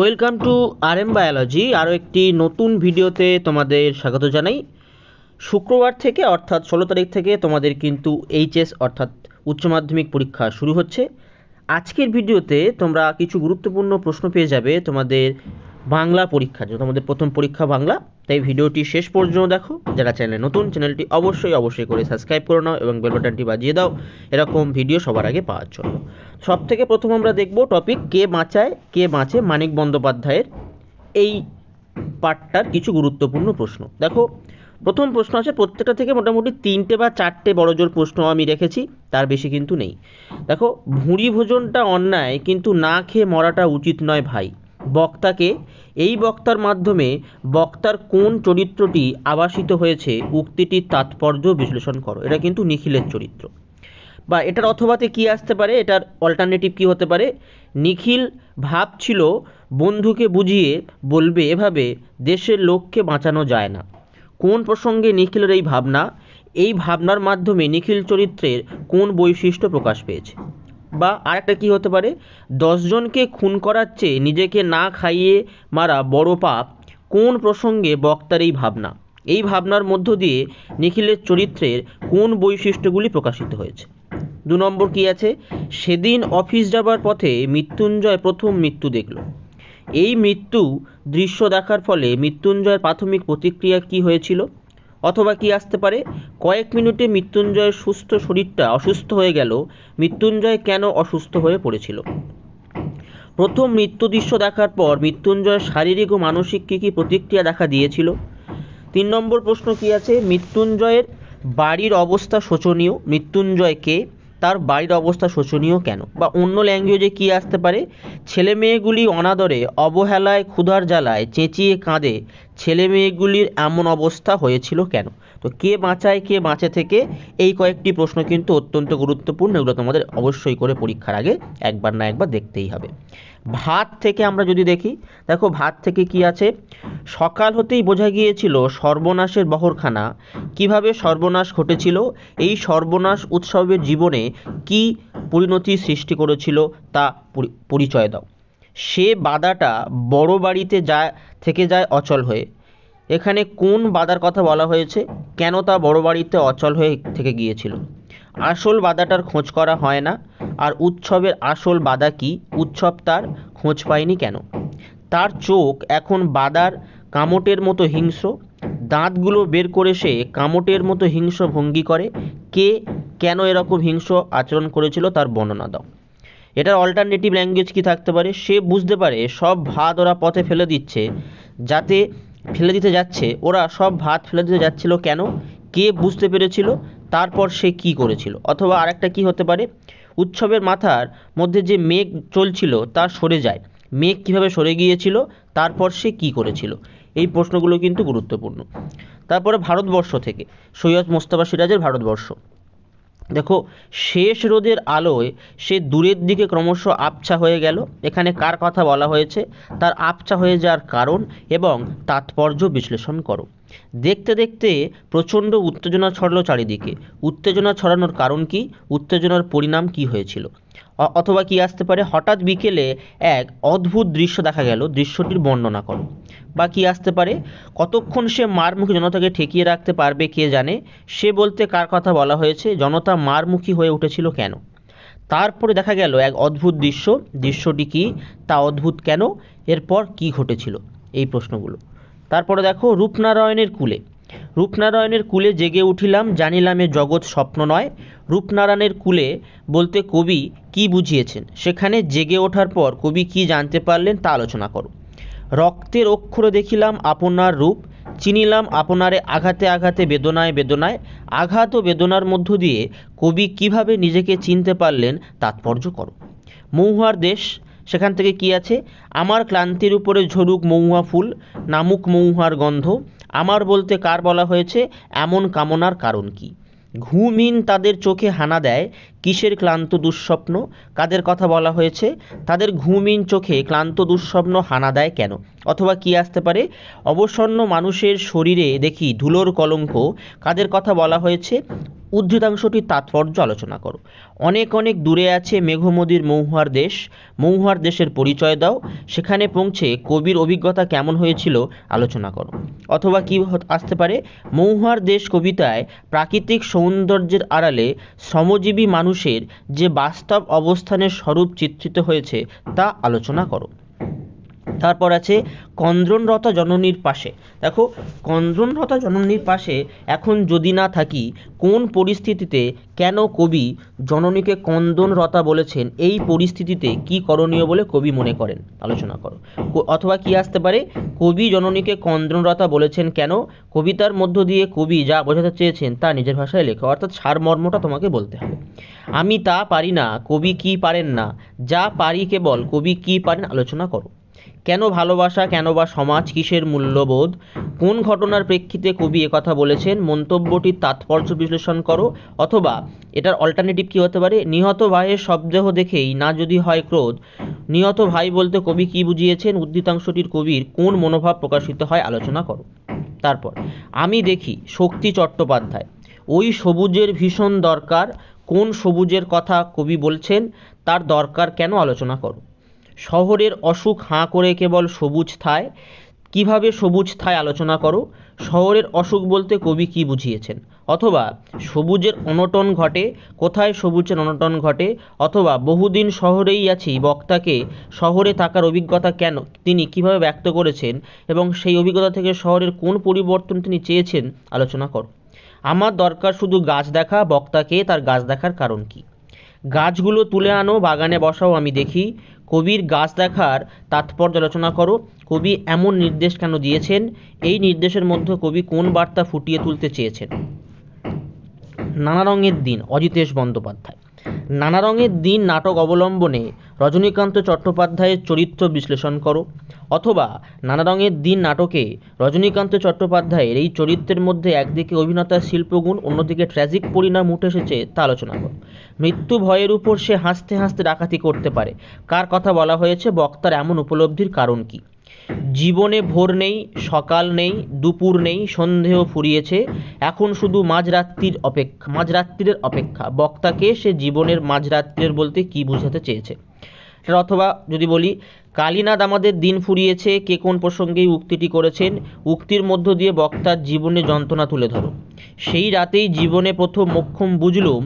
welcome to R M biology আরও একটি নতুন ভিডিওতে তোমাদের স্বাগত জানাই শুক্রবার থেকে অর্থাৎ ষোলো তারিখ থেকে তোমাদের কিন্তু এইচএস অর্থাৎ উচ্চ মাধ্যমিক পরীক্ষা শুরু হচ্ছে আজকের ভিডিওতে তোমরা কিছু গুরুত্বপূর্ণ প্রশ্ন পেয়ে যাবে তোমাদের বাংলা পরীক্ষা যেহেতু আমাদের প্রথম পরীক্ষা বাংলা তাই ভিডিওটি শেষ পর্যন্ত দেখো যারা চ্যানেলে নতুন চ্যানেলটি অবশ্যই অবশ্যই করে সাবস্ক্রাইব করে নাও এবং বেল বাটনটি বাজিয়ে দাও এরকম ভিডিও সবার আগে পাওয়ার জন্য সব থেকে প্রথম আমরা দেখব টপিক কে বাঁচায় কে বাঁচে মানিক বন্দ্যোপাধ্যায়ের এই পাঠটার কিছু গুরুত্বপূর্ণ প্রশ্ন দেখো প্রথম প্রশ্ন আছে প্রত্যেকটা থেকে মোটামুটি তিনটে বা চারটে বড় জোর প্রশ্ন আমি রেখেছি তার বেশি কিন্তু নেই দেখো ভুঁড়ি ভোজনটা অন্যায় কিন্তু না খেয়ে মরাটা উচিত নয় ভাই বক্তাকে এই বক্তার মাধ্যমে বক্তার কোন চরিত্রটি আবাসিত হয়েছে উক্তিটির তাৎপর্য বিশ্লেষণ করো এটা কিন্তু নিখিলের চরিত্র বা এটার অথবাতে কি আসতে পারে এটার অল্টারনেটিভ কি হতে পারে নিখিল ভাব ছিল বন্ধুকে বুঝিয়ে বলবে এভাবে দেশের লোককে বাঁচানো যায় না কোন প্রসঙ্গে নিখিলের এই ভাবনা এই ভাবনার মাধ্যমে নিখিল চরিত্রের কোন বৈশিষ্ট্য প্রকাশ পেয়েছে বা আরেকটা কি হতে পারে দশজনকে খুন করার চেয়ে নিজেকে না খাইয়ে মারা বড় পাপ কোন প্রসঙ্গে বক্তার এই ভাবনা এই ভাবনার মধ্য দিয়ে নিখিলের চরিত্রের কোন বৈশিষ্ট্যগুলি প্রকাশিত হয়েছে দু নম্বর কি আছে সেদিন অফিস যাবার পথে মৃত্যুঞ্জয় প্রথম মৃত্যু দেখল এই মৃত্যু দৃশ্য দেখার ফলে মৃত্যুঞ্জয়ের প্রাথমিক প্রতিক্রিয়া কি হয়েছিল অথবা কি আসতে পারে কয়েক মিনিটে মৃত্যুঞ্জয়ের সুস্থ শরীরটা অসুস্থ হয়ে গেল মৃত্যুঞ্জয় কেন অসুস্থ হয়ে পড়েছিল প্রথম মৃত্যু দৃশ্য দেখার পর মৃত্যুঞ্জয়ের শারীরিক ও মানসিক কী কী প্রতিক্রিয়া দেখা দিয়েছিল তিন নম্বর প্রশ্ন কি আছে মৃত্যুঞ্জয়ের বাড়ির অবস্থা শোচনীয় মৃত্যুঞ্জয় কে তার বাড়ির অবস্থা শোচনীয় কেন বা অন্য ল্যাঙ্গুয়েজে কি আসতে পারে ছেলে মেয়েগুলি অনাদরে অবহেলায় ক্ষুধার জ্বালায় চেঁচিয়ে কাঁদে ছেলে মেয়েগুলির এমন অবস্থা হয়েছিল কেন তো কে বাঁচায় কে বাঁচে থেকে এই কয়েকটি প্রশ্ন কিন্তু অত্যন্ত গুরুত্বপূর্ণ এগুলো তোমাদের অবশ্যই করে পরীক্ষার আগে একবার না একবার দেখতেই হবে ভাত থেকে আমরা যদি দেখি দেখো ভাত থেকে কি আছে সকাল হতেই বোঝা গিয়েছিল সর্বনাশের বহরখানা কিভাবে সর্বনাশ ঘটেছিল এই সর্বনাশ উৎসবের জীবনে কি পরিণতি সৃষ্টি করেছিল তা পরিচয় দাও সে বাদাটা বড় বাড়িতে যায় থেকে যায় অচল হয়ে এখানে কোন বাদার কথা বলা হয়েছে কেন তা বড় বাড়িতে অচল হয়ে থেকে গিয়েছিল আসল বাধাটার খোঁজ করা হয় না আর উৎসবের আসল বাধা কি উৎসব তার খোঁজ পায়নি কেন তার চোখ এখন বাদার কামটের মতো হিংস্র দাঁতগুলো বের করে সে কামটের মতো হিংস্র ভঙ্গি করে কে কেন এরকম হিংস্র আচরণ করেছিল তার বর্ণনা দাও এটার অল্টারনেটিভ ল্যাঙ্গুয়েজ কি থাকতে পারে সে বুঝতে পারে সব ভাত ওরা পথে ফেলে দিচ্ছে যাতে ফেলে দিতে যাচ্ছে ওরা সব ভাত ফেলে দিতে যাচ্ছিল কেন কে বুঝতে পেরেছিল তারপর সে কি করেছিল অথবা আরেকটা কি হতে পারে উৎসবের মাথার মধ্যে যে মেঘ চলছিল তা সরে যায় মেঘ কিভাবে সরে গিয়েছিল তারপর সে কি করেছিল এই প্রশ্নগুলো কিন্তু গুরুত্বপূর্ণ তারপরে ভারতবর্ষ থেকে সৈয়দ মোস্তফা সিরাজের ভারতবর্ষ দেখো শেষ রোদের আলোয় সে দূরের দিকে ক্রমশ আবছা হয়ে গেল এখানে কার কথা বলা হয়েছে তার আবছা হয়ে যাওয়ার কারণ এবং তাৎপর্য বিশ্লেষণ করো দেখতে দেখতে প্রচণ্ড উত্তেজনা ছড়ালো চারিদিকে উত্তেজনা ছড়ানোর কারণ কি উত্তেজনার পরিণাম কি হয়েছিল অথবা কি আসতে পারে হঠাৎ বিকেলে এক অদ্ভুত দৃশ্য দেখা গেল দৃশ্যটির বর্ণনা করো বা কি আসতে পারে কতক্ষণ সে মারমুখী জনতাকে ঠেকিয়ে রাখতে পারবে কে জানে সে বলতে কার কথা বলা হয়েছে জনতা মারমুখী হয়ে উঠেছিল কেন তারপরে দেখা গেল এক অদ্ভুত দৃশ্য দৃশ্যটি কি তা অদ্ভুত কেন এরপর কি ঘটেছিল এই প্রশ্নগুলো তারপরে দেখো রূপনারায়ণের কুলে রূপনারায়ণের কুলে জেগে উঠিলাম জানিলামে জগৎ স্বপ্ন নয় রূপনারায়ণের কুলে বলতে কবি কি বুঝিয়েছেন সেখানে জেগে ওঠার পর কবি কি জানতে পারলেন তা আলোচনা করো রক্তের অক্ষরে দেখিলাম আপনার রূপ চিনিলাম আপনারে আঘাতে আঘাতে বেদনায় বেদনায় আঘাত ও বেদনার মধ্য দিয়ে কবি কিভাবে নিজেকে চিনতে পারলেন তাৎপর্য করো মৌহার দেশ সেখান থেকে কি আছে আমার ক্লান্তির উপরে ঝরুক মৌহা ফুল নামুক মৌহার গন্ধ আমার বলতে কার বলা হয়েছে এমন কামনার কারণ কী ঘুমহীন তাদের চোখে হানা দেয় কিসের ক্লান্ত দুঃস্বপ্ন কাদের কথা বলা হয়েছে তাদের ঘুমহীন চোখে ক্লান্ত দুঃস্বপ্ন হানা দেয় কেন অথবা কি আসতে পারে অবসন্ন মানুষের শরীরে দেখি ধুলোর কলঙ্ক কাদের কথা বলা হয়েছে উদ্ধৃতাংশটির তাৎপর্য আলোচনা করো অনেক অনেক দূরে আছে মেঘমদির মৌহার দেশ মৌহার দেশের পরিচয় দাও সেখানে পৌঁছে কবির অভিজ্ঞতা কেমন হয়েছিল আলোচনা করো অথবা কি আসতে পারে মৌহার দেশ কবিতায় প্রাকৃতিক সৌন্দর্যের আড়ালে শ্রমজীবী মানুষের যে বাস্তব অবস্থানের স্বরূপ চিত্রিত হয়েছে তা আলোচনা করো তারপর আছে কন্দ্রনরতা জননীর পাশে দেখো কন্দ্রনরতা জননীর পাশে এখন যদি না থাকি কোন পরিস্থিতিতে কেন কবি জননীকে কন্দনরতা বলেছেন এই পরিস্থিতিতে কি করণীয় বলে কবি মনে করেন আলোচনা করো অথবা কি আসতে পারে কবি জননীকে কন্দনরতা বলেছেন কেন কবিতার মধ্য দিয়ে কবি যা বোঝাতে চেয়েছেন তা নিজের ভাষায় লেখো অর্থাৎ সারমর্মটা তোমাকে বলতে হবে আমি তা পারি না কবি কি পারেন না যা পারি কেবল কবি কি পারেন আলোচনা করো কেন ভালোবাসা কেন বা সমাজ কিসের মূল্যবোধ কোন ঘটনার প্রেক্ষিতে কবি একথা বলেছেন মন্তব্যটি তাৎপর্য বিশ্লেষণ করো অথবা এটার অল্টারনেটিভ কী হতে পারে নিহত ভাইয়ের শবদেহ দেখেই না যদি হয় ক্রোধ নিহত ভাই বলতে কবি কি বুঝিয়েছেন উদ্দিতাংশটির কবির কোন মনোভাব প্রকাশিত হয় আলোচনা করো তারপর আমি দেখি শক্তি চট্টোপাধ্যায় ওই সবুজের ভীষণ দরকার কোন সবুজের কথা কবি বলছেন তার দরকার কেন আলোচনা করো শহরের অসুখ হাঁ করে কেবল সবুজ থায় কিভাবে সবুজ থায় আলোচনা করো শহরের অসুখ বলতে কবি কি বুঝিয়েছেন অথবা সবুজের অনটন ঘটে কোথায় সবুজের অনটন ঘটে অথবা বহুদিন শহরেই আছি বক্তাকে শহরে থাকার অভিজ্ঞতা কেন তিনি কিভাবে ব্যক্ত করেছেন এবং সেই অভিজ্ঞতা থেকে শহরের কোন পরিবর্তন তিনি চেয়েছেন আলোচনা করো আমার দরকার শুধু গাছ দেখা বক্তাকে তার গাছ দেখার কারণ কী গাছগুলো তুলে আনো বাগানে বসাও আমি দেখি কবির গাছ দেখার তাৎপর্য আলোচনা করো কবি এমন নির্দেশ কেন দিয়েছেন এই নির্দেশের মধ্যে কবি কোন বার্তা ফুটিয়ে তুলতে চেয়েছেন নানা রঙের দিন অজিতেশ বন্দ্যোপাধ্যায় নানা রঙের দিন নাটক অবলম্বনে রজনীকান্ত চট্টোপাধ্যায়ের চরিত্র বিশ্লেষণ করো অথবা নানা রঙের দিন নাটকে রজনীকান্ত চট্টোপাধ্যায়ের এই চরিত্রের মধ্যে একদিকে অভিনেতার শিল্পগুণ অন্যদিকে ট্র্যাজিক পরিণাম উঠে এসেছে তা আলোচনা কর মৃত্যু ভয়ের উপর সে হাসতে হাসতে ডাকাতি করতে পারে কার কথা বলা হয়েছে বক্তার এমন উপলব্ধির কারণ কী জীবনে ভোর নেই সকাল নেই দুপুর নেই সন্দেহ ফুরিয়েছে এখন শুধু মাঝরাত্রির অপেক্ষা মাঝরাত্রির অপেক্ষা বক্তাকে সে জীবনের মাঝরাত্রির বলতে কি বুঝাতে চেয়েছে অথবা যদি বলি কালীনাথ আমাদের দিন ফুরিয়েছে কে কোন প্রসঙ্গে উক্তিটি করেছেন উক্তির মধ্য দিয়ে বক্তার জীবনে যন্ত্রণা তুলে ধরো সেই রাতেই জীবনে প্রথম মক্ষম বুঝলুম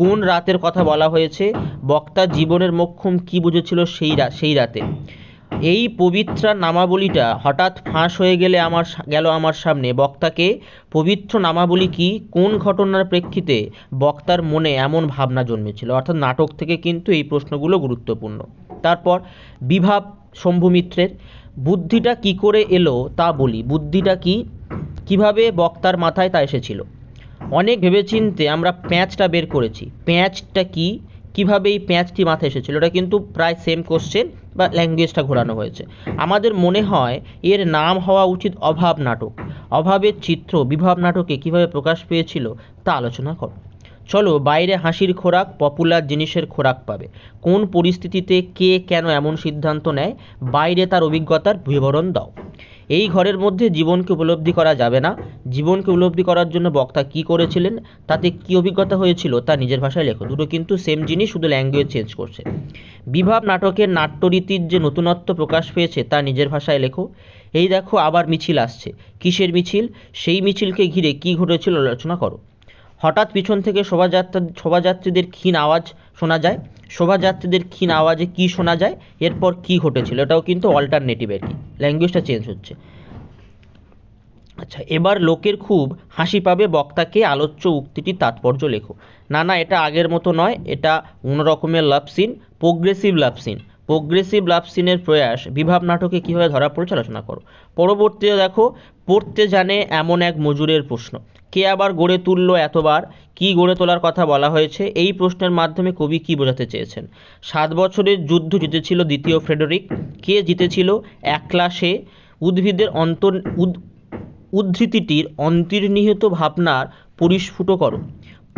কোন রাতের কথা বলা হয়েছে বক্তার জীবনের মক্ষম কি বুঝেছিল সেই সেই রাতে এই পবিত্রা নামাবলীটা হঠাৎ ফাঁস হয়ে গেলে আমার গেল আমার সামনে বক্তাকে পবিত্র নামাবলী কি কোন ঘটনার প্রেক্ষিতে বক্তার মনে এমন ভাবনা জন্মেছিল অর্থাৎ নাটক থেকে কিন্তু এই প্রশ্নগুলো গুরুত্বপূর্ণ তারপর বিভাব শম্ভু মিত্রের বুদ্ধিটা কি করে এলো তা বলি বুদ্ধিটা কি কিভাবে বক্তার মাথায় তা এসেছিল অনেক ভেবেচিন্তে আমরা প্যাঁচটা বের করেছি প্যাঁচটা কি কিভাবে এই প্যাঁচটি মাথায় এসেছিল এটা কিন্তু প্রায় সেম কোশ্চেন বা ল্যাঙ্গুয়েজটা ঘোরানো হয়েছে আমাদের মনে হয় এর নাম হওয়া উচিত অভাব নাটক অভাবের চিত্র বিভাব নাটকে কিভাবে প্রকাশ পেয়েছিল তা আলোচনা করো চলো বাইরে হাসির খোরাক পপুলার জিনিসের খোরাক পাবে কোন পরিস্থিতিতে কে কেন এমন সিদ্ধান্ত নেয় বাইরে তার অভিজ্ঞতার বিবরণ দাও এই ঘরের মধ্যে জীবনকে উপলব্ধি করা যাবে না জীবনকে উপলব্ধি করার জন্য বক্তা কি করেছিলেন তাতে কি অভিজ্ঞতা হয়েছিল তা নিজের ভাষায় লেখো দুটো কিন্তু সেম জিনিস শুধু ল্যাঙ্গুয়েজ চেঞ্জ করছে বিভাব নাটকের নাট্যরীতির যে নতুনত্ব প্রকাশ পেয়েছে তা নিজের ভাষায় লেখো এই দেখো আবার মিছিল আসছে কিসের মিছিল সেই মিছিলকে ঘিরে কি ঘটেছিল আলোচনা করো হঠাৎ পিছন থেকে শোভাযাত্রা শোভাযাত্রীদের ক্ষীণ আওয়াজ শোনা যায় শোভাযাত্রীদের ক্ষীণ আওয়াজে কী শোনা যায় এরপর কি ঘটেছিল এটাও কিন্তু অল্টারনেটিভ আর কি ল্যাঙ্গুয়েজটা চেঞ্জ হচ্ছে আচ্ছা এবার লোকের খুব হাসি পাবে বক্তাকে আলোচ্য উক্তিটি তাৎপর্য লেখো না না এটা আগের মতো নয় এটা অন্যরকমের love scene progressive love scene progressive love সিনের প্রয়াস বিভাব নাটকে কীভাবে ধরা পড়েছে আলোচনা করো পরবর্তীতে দেখো পড়তে জানে এমন এক মজুরের প্রশ্ন কে আবার গড়ে তুলল এতবার কি গড়ে তোলার কথা বলা হয়েছে এই প্রশ্নের মাধ্যমে কবি কি বোঝাতে চেয়েছেন সাত বছরের যুদ্ধ জিতেছিল দ্বিতীয় ফ্রেডরিক কে জিতেছিল একলাসে সে উদ্ভিদের অন্তর উদ্ধৃতিটির অন্তর্নিহিত ভাবনার পরিস্ফুট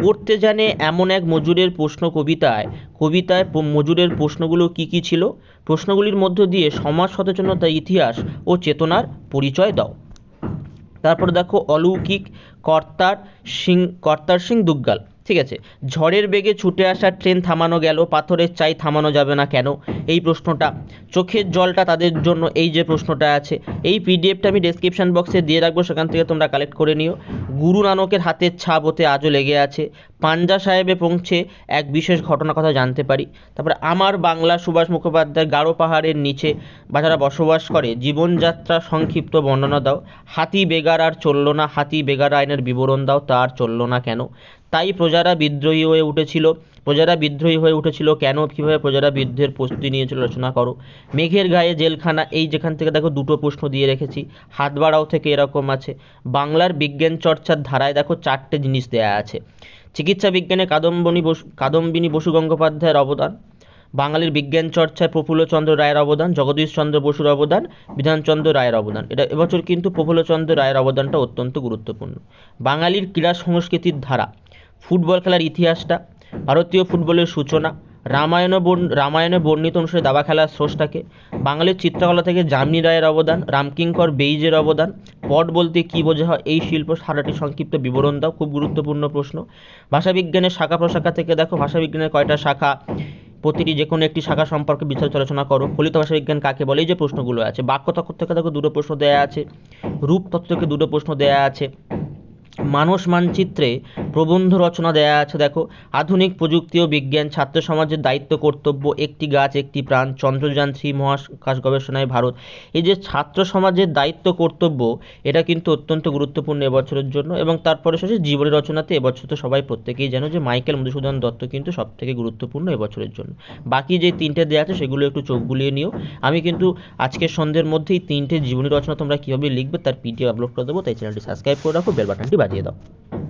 পড়তে জানে এমন এক মজুরের প্রশ্ন কবিতায় কবিতায় মজুরের প্রশ্নগুলো কি কি ছিল প্রশ্নগুলির মধ্য দিয়ে সমাজ সচেতনতা ইতিহাস ও চেতনার পরিচয় দাও তারপর দেখো অলৌকিক কর্তার সিং কর্তার সিং দুগ্গাল ঠিক আছে ঝড়ের বেগে ছুটে আসা ট্রেন থামানো গেল পাথরের চাই থামানো যাবে না কেন এই প্রশ্নটা চোখের জলটা তাদের জন্য এই যে প্রশ্নটা আছে এই পিডিএফটা আমি ডেসক্রিপশন বক্সে দিয়ে রাখবো সেখান থেকে তোমরা কালেক্ট করে নিও গুরু নানকের হাতের ছাপ ওতে আজও লেগে আছে পাঞ্জা সাহেবে পৌঁছে এক বিশেষ ঘটনা কথা জানতে পারি তারপরে আমার বাংলা সুভাষ মুখোপাধ্যায় গাঢ় পাহাড়ের নিচে বা যারা বসবাস করে জীবনযাত্রা সংক্ষিপ্ত বর্ণনা দাও হাতি বেগার আর চলল না হাতি বেগার আইনের বিবরণ দাও তা আর চলল না কেন তাই প্রজারা বিদ্রোহী হয়ে উঠেছিল প্রজারা বিদ্রোহী হয়ে উঠেছিল কেন কীভাবে প্রজারা বিদ্রোহের প্রস্তুতি নিয়েছিল রচনা করো মেঘের গায়ে জেলখানা এই যেখান থেকে দেখো দুটো প্রশ্ন দিয়ে রেখেছি হাত বাড়াও থেকে এরকম আছে বাংলার বিজ্ঞান চর্চার ধারায় দেখো চারটে জিনিস দেয়া আছে চিকিৎসা বিজ্ঞানে কাদম্বনী বসু কাদম্বিনী বসু গঙ্গোপাধ্যায়ের অবদান বাঙালির বিজ্ঞান চর্চায় প্রফুল্লচন্দ্র রায়ের অবদান জগদীশচন্দ্র বসুর অবদান বিধানচন্দ্র রায়ের অবদান এটা এবছর কিন্তু প্রফুল্লচন্দ্র রায়ের অবদানটা অত্যন্ত গুরুত্বপূর্ণ বাঙালির ক্রীড়া সংস্কৃতির ধারা ফুটবল খেলার ইতিহাসটা ভারতীয় ফুটবলের সূচনা রামায়ণ রামায়ণে বর্ণিত অনুসারে দাবা খেলার স্রষ্টাকে বাঙালির চিত্রকলা থেকে জামনি রায়ের অবদান রামকিঙ্কর বেইজের অবদান পট বলতে কি বোঝা হয় এই শিল্প সারাটি সংক্ষিপ্ত বিবরণ দাও খুব গুরুত্বপূর্ণ প্রশ্ন ভাষাবিজ্ঞানের শাখা প্রশাখা থেকে দেখো ভাষাবিজ্ঞানের কয়টা শাখা প্রতিটি যে কোনো একটি শাখা সম্পর্কে বিচার আলোচনা করো ফলিত ভাষাবিজ্ঞান কাকে বলে এই যে প্রশ্নগুলো আছে বাক্য তত্ত্ব থেকে দেখো দুটো প্রশ্ন দেওয়া আছে রূপ তত্ত্ব থেকে দুটো প্রশ্ন দেওয়া আছে মানস মানচিত্রে প্রবন্ধ রচনা দেয়া আছে দেখো আধুনিক প্রযুক্তি ও বিজ্ঞান ছাত্র সমাজের দায়িত্ব কর্তব্য একটি গাছ একটি প্রাণ চন্দ্রযান থ্রি মহাকাশ গবেষণায় ভারত এই যে ছাত্র সমাজের দায়িত্ব কর্তব্য এটা কিন্তু অত্যন্ত গুরুত্বপূর্ণ এবছরের জন্য এবং তারপরে শেষে জীবনী রচনাতে এবছর তো সবাই প্রত্যেকেই জানো যে মাইকেল মধুসূদন দত্ত কিন্তু সব থেকে গুরুত্বপূর্ণ এবছরের জন্য বাকি যে তিনটে দেওয়া আছে সেগুলো একটু চোখ গুলিয়ে নিও আমি কিন্তু আজকের সন্ধ্যের মধ্যেই তিনটে জীবনী রচনা তোমরা কীভাবে লিখবে তার পিডিএফ আপলোড করে দেবো তাই চ্যানেলটি সাবস্ক্রাইব করে রাখো বেলবাটনটি 快跌的。